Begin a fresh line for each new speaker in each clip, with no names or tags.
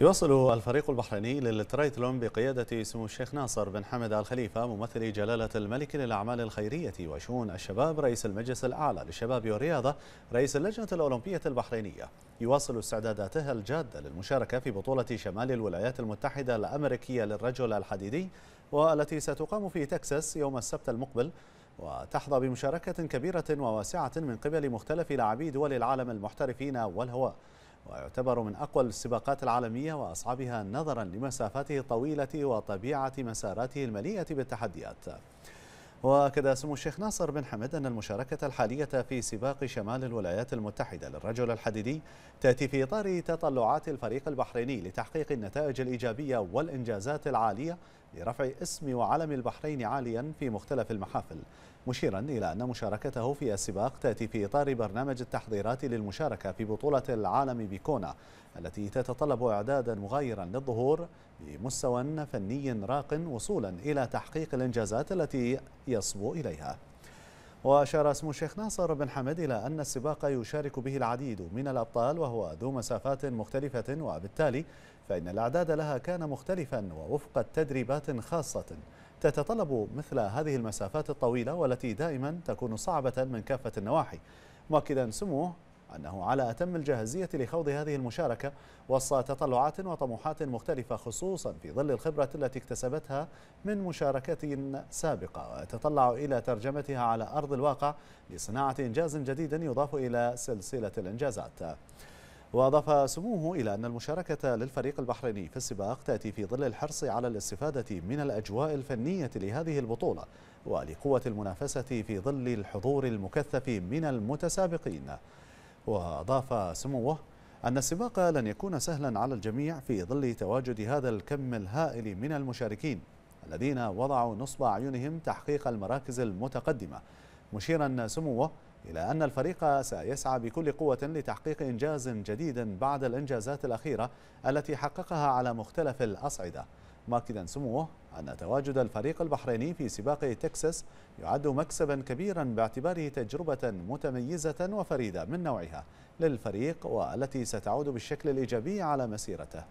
يواصل الفريق البحريني للترايثلون بقيادة سمو الشيخ ناصر بن حمد الخليفة ممثل جلالة الملك للأعمال الخيرية وشؤون الشباب رئيس المجلس الأعلى للشباب والرياضة رئيس اللجنة الأولمبية البحرينية يواصل استعداداته الجادة للمشاركة في بطولة شمال الولايات المتحدة الأمريكية للرجل الحديدي والتي ستقام في تكساس يوم السبت المقبل وتحظى بمشاركة كبيرة وواسعة من قبل مختلف لاعبي دول العالم المحترفين والهواء ويعتبر من أقوى السباقات العالمية وأصعبها نظرا لمسافاته الطويلة وطبيعة مساراته المليئة بالتحديات وأكد سمو الشيخ ناصر بن حمد أن المشاركة الحالية في سباق شمال الولايات المتحدة للرجل الحديدي تأتي في إطار تطلعات الفريق البحريني لتحقيق النتائج الإيجابية والإنجازات العالية لرفع اسم وعلم البحرين عاليا في مختلف المحافل مشيرا إلى أن مشاركته في السباق تأتي في إطار برنامج التحضيرات للمشاركة في بطولة العالم بكونا التي تتطلب إعدادا مغايرا للظهور بمستوى فني راق وصولا إلى تحقيق الإنجازات التي يصبو إليها وأشار اسم الشيخ ناصر بن حمد إلى أن السباق يشارك به العديد من الأبطال وهو ذو مسافات مختلفة وبالتالي فإن الأعداد لها كان مختلفا ووفق التدريبات خاصة تتطلب مثل هذه المسافات الطويلة والتي دائما تكون صعبة من كافة النواحي مؤكدا سموه أنه على أتم الجاهزية لخوض هذه المشاركة وصى تطلعات وطموحات مختلفة خصوصا في ظل الخبرة التي اكتسبتها من مشاركة سابقة وتطلع إلى ترجمتها على أرض الواقع لصناعة إنجاز جديد يضاف إلى سلسلة الإنجازات وأضاف سموه إلى أن المشاركة للفريق البحريني في السباق تأتي في ظل الحرص على الاستفادة من الأجواء الفنية لهذه البطولة ولقوة المنافسة في ظل الحضور المكثف من المتسابقين وأضاف سموه أن السباق لن يكون سهلا على الجميع في ظل تواجد هذا الكم الهائل من المشاركين الذين وضعوا نصب أعينهم تحقيق المراكز المتقدمة مشيرا سموه إلى أن الفريق سيسعى بكل قوة لتحقيق إنجاز جديد بعد الإنجازات الأخيرة التي حققها على مختلف الأصعدة مؤكدا سموه أن تواجد الفريق البحريني في سباق تكساس يعد مكسبا كبيرا باعتباره تجربة متميزة وفريدة من نوعها للفريق والتي ستعود بالشكل الإيجابي على مسيرته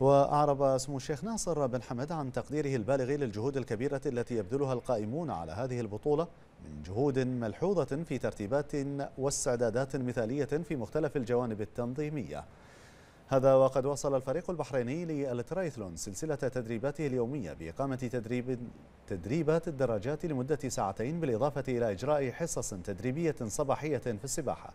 وأعرب سمو الشيخ ناصر بن حمد عن تقديره البالغ للجهود الكبيرة التي يبذلها القائمون على هذه البطولة من جهود ملحوظة في ترتيبات واستعدادات مثالية في مختلف الجوانب التنظيمية هذا وقد وصل الفريق البحريني للترايثلون سلسلة تدريباته اليومية بإقامة تدريب تدريبات الدراجات لمدة ساعتين بالإضافة إلى إجراء حصص تدريبية صباحية في السباحة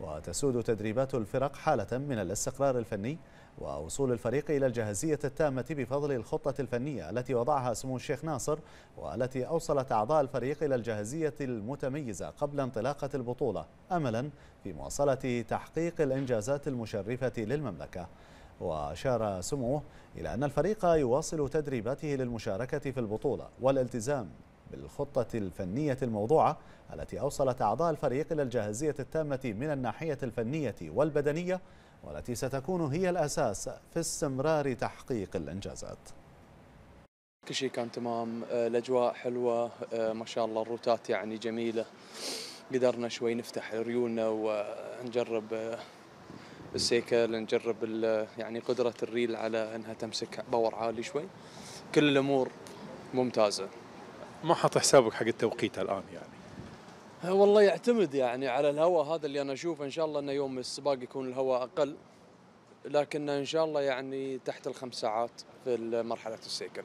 وتسود تدريبات الفرق حالة من الاستقرار الفني ووصول الفريق إلى الجاهزية التامة بفضل الخطة الفنية التي وضعها سمو الشيخ ناصر والتي أوصلت أعضاء الفريق إلى الجاهزية المتميزة قبل انطلاقة البطولة أملا في مواصلة تحقيق الإنجازات المشرفة للمملكة وأشار سموه إلى أن الفريق يواصل تدريباته للمشاركة في البطولة والالتزام بالخطة الفنية الموضوعة التي أوصلت أعضاء الفريق إلى الجاهزية التامة من الناحية الفنية والبدنية والتي ستكون هي الأساس في استمرار تحقيق الإنجازات كل شيء كان تمام آه، الأجواء حلوة آه، ما شاء الله الروتات يعني جميلة قدرنا شوي نفتح ريولنا ونجرب آه، السيكل نجرب يعني قدرة الريل على أنها تمسك باور عالي شوي كل الأمور ممتازة ما حاط حسابك حق التوقيت الان يعني أه، والله يعتمد يعني على الهواء هذا اللي انا اشوفه ان شاء الله انه يوم السباق يكون الهواء اقل لكن ان شاء الله يعني تحت الخمس ساعات في مرحله السيكل